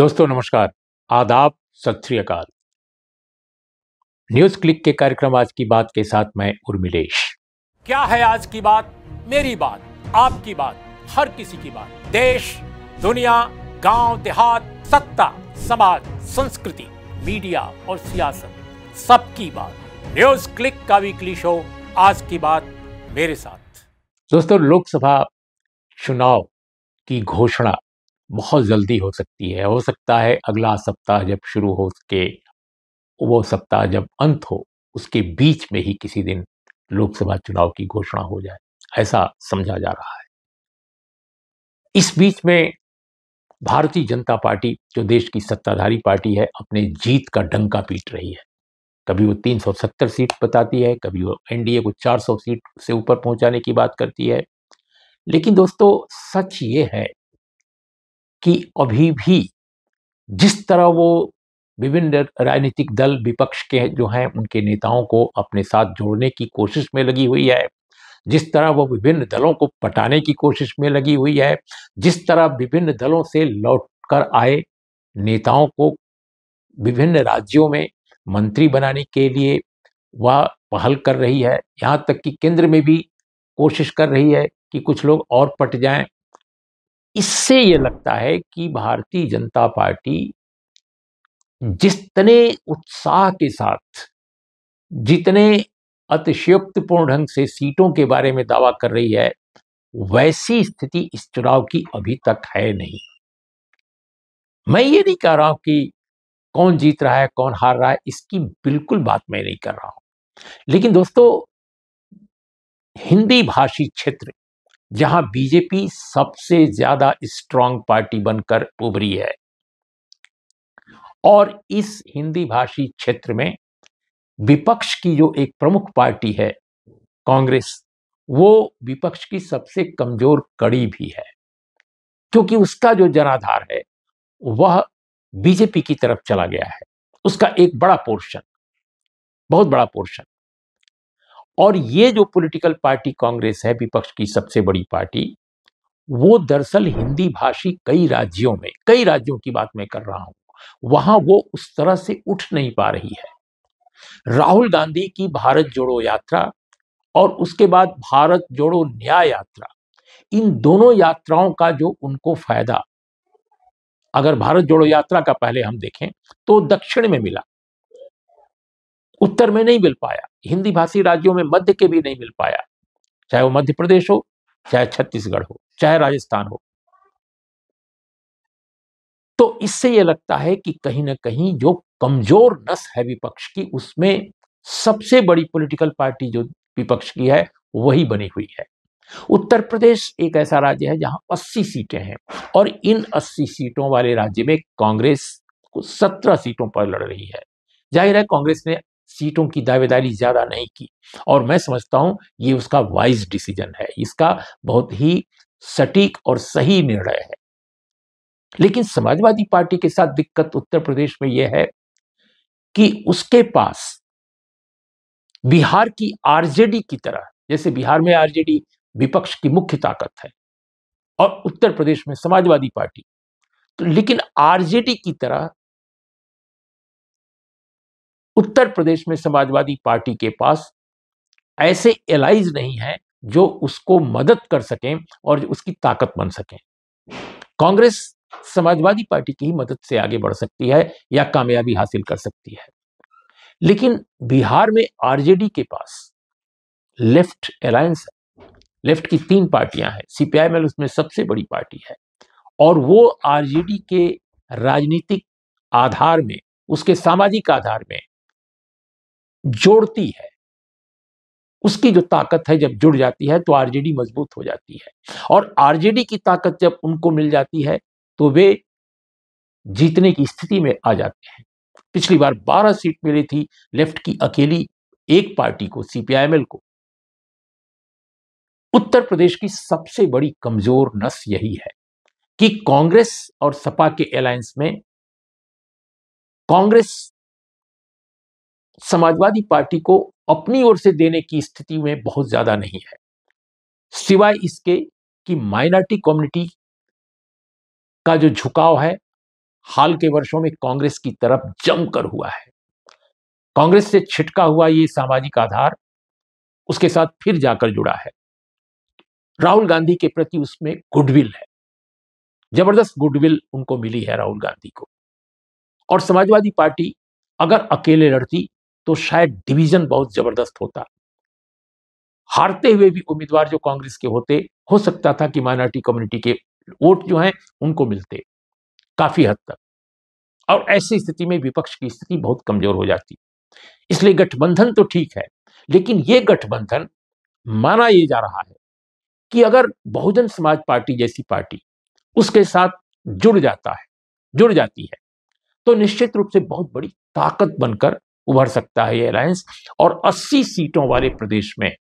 दोस्तों नमस्कार आदाब सत श्रीकाल न्यूज क्लिक के कार्यक्रम आज की बात के साथ मैं उर्मिलेश क्या है आज की बात मेरी बात आपकी बात हर किसी की बात देश दुनिया गांव देहात सत्ता समाज संस्कृति मीडिया और सियासत सबकी बात न्यूज क्लिक का वीकली शो आज की बात मेरे साथ दोस्तों लोकसभा चुनाव की घोषणा बहुत जल्दी हो सकती है हो सकता है अगला सप्ताह जब शुरू हो सके वो सप्ताह जब अंत हो उसके बीच में ही किसी दिन लोकसभा चुनाव की घोषणा हो जाए ऐसा समझा जा रहा है इस बीच में भारतीय जनता पार्टी जो देश की सत्ताधारी पार्टी है अपने जीत का डंका पीट रही है कभी वो 370 सीट बताती है कभी वो एनडीए को 400 सीट से ऊपर पहुंचाने की बात करती है लेकिन दोस्तों सच ये है कि अभी भी जिस तरह वो विभिन्न राजनीतिक दल विपक्ष के जो हैं उनके नेताओं को अपने साथ जोड़ने की कोशिश में लगी हुई है जिस तरह वो विभिन्न दलों को पटाने की कोशिश में लगी हुई है जिस तरह विभिन्न दलों से लौट कर आए नेताओं को विभिन्न राज्यों में मंत्री बनाने के लिए वह पहल कर रही है यहाँ तक कि केंद्र में भी कोशिश कर रही है कि कुछ लोग और पट जाएं इससे ये लगता है कि भारतीय जनता पार्टी जितने उत्साह के साथ जितने अतिशयोक्तिपूर्ण ढंग से सीटों के बारे में दावा कर रही है वैसी स्थिति इस चुनाव की अभी तक है नहीं मैं ये नहीं कह रहा हूं कि कौन जीत रहा है कौन हार रहा है इसकी बिल्कुल बात मैं नहीं कर रहा हूं लेकिन दोस्तों हिंदी भाषी क्षेत्र जहां बीजेपी सबसे ज्यादा स्ट्रांग पार्टी बनकर उभरी है और इस हिंदी भाषी क्षेत्र में विपक्ष की जो एक प्रमुख पार्टी है कांग्रेस वो विपक्ष की सबसे कमजोर कड़ी भी है क्योंकि उसका जो जनाधार है वह बीजेपी की तरफ चला गया है उसका एक बड़ा पोर्शन बहुत बड़ा पोर्शन और ये जो पॉलिटिकल पार्टी कांग्रेस है विपक्ष की सबसे बड़ी पार्टी वो दरअसल हिंदी भाषी कई राज्यों में कई राज्यों की बात मैं कर रहा हूं वहां वो उस तरह से उठ नहीं पा रही है राहुल गांधी की भारत जोड़ो यात्रा और उसके बाद भारत जोड़ो न्याय यात्रा इन दोनों यात्राओं का जो उनको फायदा अगर भारत जोड़ो यात्रा का पहले हम देखें तो दक्षिण में मिला उत्तर में नहीं मिल पाया हिंदी भाषी राज्यों में मध्य के भी नहीं मिल पाया चाहे वो मध्य प्रदेश हो चाहे छत्तीसगढ़ हो चाहे राजस्थान हो तो इससे यह लगता है कि कहीं ना कहीं जो कमजोर नस है विपक्ष की उसमें सबसे बड़ी पॉलिटिकल पार्टी जो विपक्ष की है वही बनी हुई है उत्तर प्रदेश एक ऐसा राज्य है जहां 80 सीटें हैं और इन 80 सीटों वाले राज्य में कांग्रेस को 17 सीटों पर लड़ रही है जाहिर है कांग्रेस ने सीटों की दावेदारी ज़्यादा नहीं की और मैं समझता हूं ये उसका वाइज डिसीजन है इसका बहुत ही सटीक और सही निर्णय है लेकिन समाजवादी पार्टी के साथ दिक्कत उत्तर प्रदेश में यह है कि उसके पास बिहार की आरजेडी की तरह जैसे बिहार में आरजेडी विपक्ष की मुख्य ताकत है और उत्तर प्रदेश में समाजवादी पार्टी तो लेकिन आरजेडी की तरह उत्तर प्रदेश में समाजवादी पार्टी के पास ऐसे एलाइज नहीं हैं जो उसको मदद कर सकें और उसकी ताकत बन सकें कांग्रेस समाजवादी पार्टी की ही मदद से आगे बढ़ सकती है या कामयाबी हासिल कर सकती है लेकिन बिहार में आरजेडी के पास लेफ्ट अलायंस है लेफ्ट की तीन पार्टियां हैं में उसमें सबसे बड़ी पार्टी है और वो आरजेडी के राजनीतिक आधार में उसके सामाजिक आधार में जोड़ती है उसकी जो ताकत है जब जुड़ जाती है तो आरजेडी मजबूत हो जाती है और आरजेडी की ताकत जब उनको मिल जाती है तो वे जीतने की स्थिति में आ जाते हैं पिछली बार 12 सीट मिली थी लेफ्ट की अकेली एक पार्टी को सीपीआईएमएल को उत्तर प्रदेश की सबसे बड़ी कमजोर नस यही है कि कांग्रेस और सपा के अलायंस में कांग्रेस समाजवादी पार्टी को अपनी ओर से देने की स्थिति में बहुत ज्यादा नहीं है सिवाय इसके कि माइनॉरिटी कम्युनिटी का जो झुकाव है हाल के वर्षों में कांग्रेस की तरफ जमकर हुआ है कांग्रेस से छिटका हुआ ये सामाजिक आधार उसके साथ फिर जाकर जुड़ा है राहुल गांधी के प्रति उसमें गुडविल है जबरदस्त गुडविल उनको मिली है राहुल गांधी को और समाजवादी पार्टी अगर अकेले लड़ती तो शायद डिवीजन बहुत जबरदस्त होता हारते हुए भी उम्मीदवार जो कांग्रेस के होते हो सकता था कि माइनॉरिटी कम्युनिटी के वोट जो हैं उनको मिलते काफी हद तक और ऐसी स्थिति में विपक्ष की स्थिति बहुत कमजोर हो जाती इसलिए गठबंधन तो ठीक है लेकिन ये गठबंधन माना यह जा रहा है कि अगर बहुजन समाज पार्टी जैसी पार्टी उसके साथ जुड़ जाता है जुड़ जाती है तो निश्चित रूप से बहुत बड़ी ताकत बनकर उभर सकता है ये अलायंस और 80 सीटों वाले प्रदेश में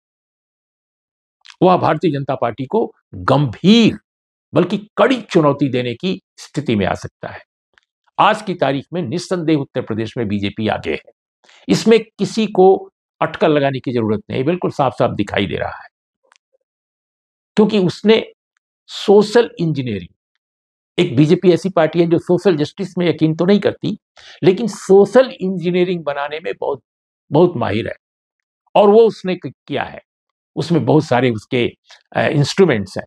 वह भारतीय जनता पार्टी को गंभीर बल्कि कड़ी चुनौती देने की स्थिति में आ सकता है आज की तारीख में निस्संदेह उत्तर प्रदेश में बीजेपी आगे है इसमें किसी को अटकल लगाने की जरूरत नहीं बिल्कुल साफ साफ दिखाई दे रहा है क्योंकि उसने सोशल इंजीनियरिंग एक बीजेपी ऐसी पार्टी है जो सोशल जस्टिस में यकीन तो नहीं करती लेकिन सोशल इंजीनियरिंग बनाने में बहुत बहुत माहिर है और वो उसने किया है उसमें बहुत सारे उसके इंस्ट्रूमेंट्स हैं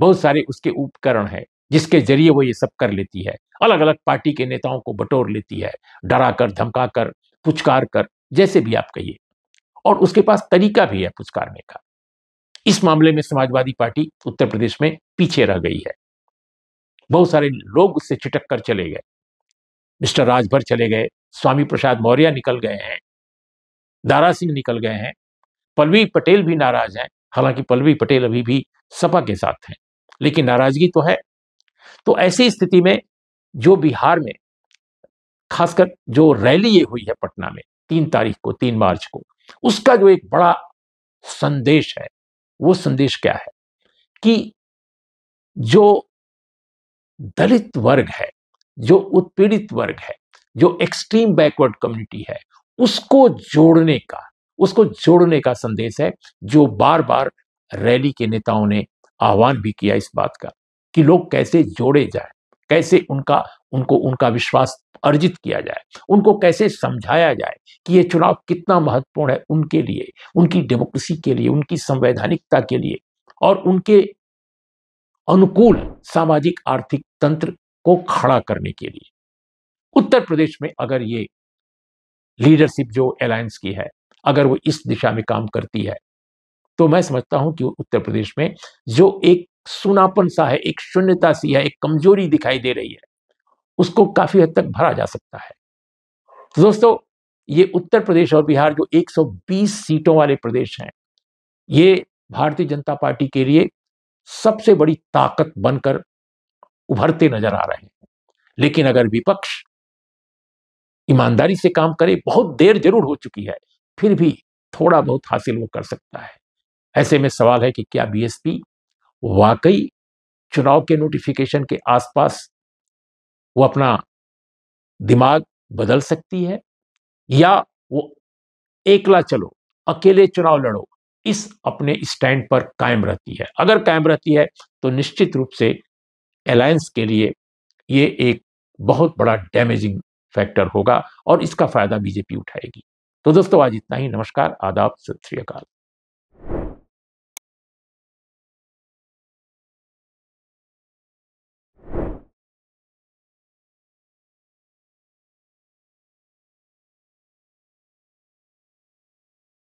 बहुत सारे उसके उपकरण हैं जिसके जरिए वो ये सब कर लेती है अलग अलग पार्टी के नेताओं को बटोर लेती है डरा कर धमका कर पुचकार कर जैसे भी आप कहिए और उसके पास तरीका भी है पुचकारने का इस मामले में समाजवादी पार्टी उत्तर प्रदेश में पीछे रह गई है बहुत सारे लोग उससे छिटक कर चले गए मिस्टर राजभर चले गए स्वामी प्रसाद मौर्य निकल गए हैं दारा सिंह निकल गए हैं पलवी पटेल भी नाराज हैं हालांकि पलवी पटेल अभी भी सपा के साथ हैं लेकिन नाराजगी तो है तो ऐसी स्थिति में जो बिहार में खासकर जो रैली ये हुई है पटना में तीन तारीख को तीन मार्च को उसका जो एक बड़ा संदेश है वो संदेश क्या है कि जो दलित वर्ग है जो उत्पीड़ित वर्ग है जो एक्सट्रीम बैकवर्ड कम्युनिटी है उसको जोड़ने का उसको जोड़ने का संदेश है जो बार बार रैली के नेताओं ने आह्वान भी किया इस बात का कि लोग कैसे जोड़े जाए कैसे उनका उनको उनका विश्वास अर्जित किया जाए उनको कैसे समझाया जाए कि यह चुनाव कितना महत्वपूर्ण है उनके लिए उनकी डेमोक्रेसी के लिए उनकी संवैधानिकता के लिए और उनके अनुकूल सामाजिक आर्थिक तंत्र को खड़ा करने के लिए उत्तर प्रदेश में अगर ये लीडरशिप जो अलायंस की है अगर वो इस दिशा में काम करती है तो मैं समझता हूं कि उत्तर प्रदेश में जो एक सुनापन सा है एक शून्यता सी है एक कमजोरी दिखाई दे रही है उसको काफी हद तक भरा जा सकता है तो दोस्तों ये उत्तर प्रदेश और बिहार जो 120 सीटों वाले प्रदेश हैं ये भारतीय जनता पार्टी के लिए सबसे बड़ी ताकत बनकर उभरते नजर आ रहे हैं लेकिन अगर विपक्ष ईमानदारी से काम करे बहुत देर जरूर हो चुकी है फिर भी थोड़ा बहुत हासिल वो कर सकता है ऐसे में सवाल है कि क्या बीएसपी वाकई चुनाव के नोटिफिकेशन के आसपास वो अपना दिमाग बदल सकती है या वो एकला चलो अकेले चुनाव लड़ो इस अपने स्टैंड पर कायम रहती है अगर कायम रहती है तो निश्चित रूप से अलायंस के लिए ये एक बहुत बड़ा डैमेजिंग फैक्टर होगा और इसका फायदा बीजेपी उठाएगी तो दोस्तों आज इतना ही नमस्कार आदाब सत श्रीकाल